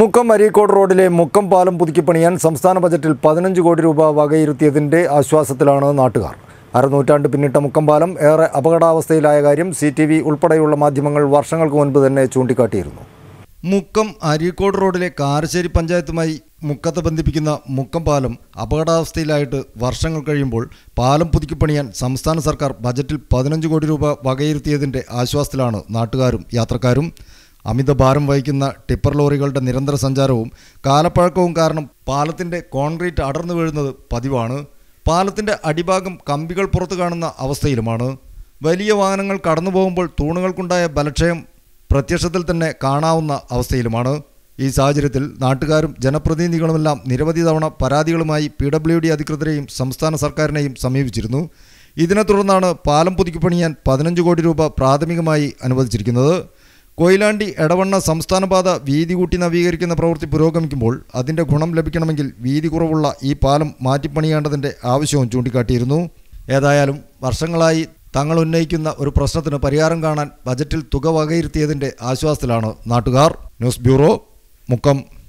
മുക്കം അരീക്കോട് റോഡിലെ മുക്കം പാലം പുതുക്കി പണിയാൻ സംസ്ഥാന ബജറ്റിൽ പതിനഞ്ച് കോടി രൂപ വകയിരുത്തിയതിൻ്റെ ആശ്വാസത്തിലാണ് നാട്ടുകാർ അരനൂറ്റാണ്ട് പിന്നിട്ട മുക്കം പാലം ഏറെ അപകടാവസ്ഥയിലായ കാര്യം സി ടി വി ഉൾപ്പെടെയുള്ള മാധ്യമങ്ങൾ വർഷങ്ങൾക്ക് മുൻപ് തന്നെ ചൂണ്ടിക്കാട്ടിയിരുന്നു മുക്കം അരീക്കോട് റോഡിലെ കാരശ്ശേരി പഞ്ചായത്തുമായി മുക്കത്ത് ബന്ധിപ്പിക്കുന്ന മുക്കം പാലം അപകടാവസ്ഥയിലായിട്ട് വർഷങ്ങൾ കഴിയുമ്പോൾ പാലം പുതുക്കി പണിയാൻ സംസ്ഥാന സർക്കാർ ബജറ്റിൽ പതിനഞ്ച് കോടി രൂപ വകയിരുത്തിയതിൻ്റെ ആശ്വാസത്തിലാണ് നാട്ടുകാരും യാത്രക്കാരും അമിത ഭാരം വഹിക്കുന്ന ടിപ്പർ ലോറികളുടെ നിരന്തര സഞ്ചാരവും കാലപ്പഴക്കവും കാരണം പാലത്തിൻ്റെ കോൺക്രീറ്റ് അടർന്നു വീഴുന്നത് പതിവാണ് പാലത്തിൻ്റെ അടിഭാഗം കമ്പികൾ പുറത്തു കാണുന്ന അവസ്ഥയിലുമാണ് വലിയ വാഹനങ്ങൾ കടന്നു പോകുമ്പോൾ തൂണുകൾക്കുണ്ടായ ബലക്ഷയം പ്രത്യക്ഷത്തിൽ തന്നെ കാണാവുന്ന അവസ്ഥയിലുമാണ് ഈ സാഹചര്യത്തിൽ നാട്ടുകാരും ജനപ്രതിനിധികളുമെല്ലാം നിരവധി തവണ പരാതികളുമായി പി ഡബ്ല്യു ഡി അധികൃതരെയും സംസ്ഥാന സർക്കാരിനെയും സമീപിച്ചിരുന്നു ഇതിനെ തുടർന്നാണ് പാലം പുതുക്കിപ്പണിയാൻ പതിനഞ്ച് കോടി രൂപ പ്രാഥമികമായി അനുവദിച്ചിരിക്കുന്നത് കൊയിലാണ്ടി എടവണ്ണ സംസ്ഥാനപാത വീതി കൂട്ടി നവീകരിക്കുന്ന പ്രവൃത്തി പുരോഗമിക്കുമ്പോൾ അതിൻ്റെ ഗുണം ലഭിക്കണമെങ്കിൽ വീതി കുറവുള്ള ഈ പാലം മാറ്റിപ്പണിയേണ്ടതിൻ്റെ ആവശ്യവും ചൂണ്ടിക്കാട്ടിയിരുന്നു ഏതായാലും വർഷങ്ങളായി തങ്ങൾ ഉന്നയിക്കുന്ന ഒരു പ്രശ്നത്തിന് പരിഹാരം കാണാൻ ബജറ്റിൽ തുക വകയിരുത്തിയതിൻ്റെ ആശ്വാസത്തിലാണ് നാട്ടുകാർ ന്യൂസ് ബ്യൂറോ മുക്കം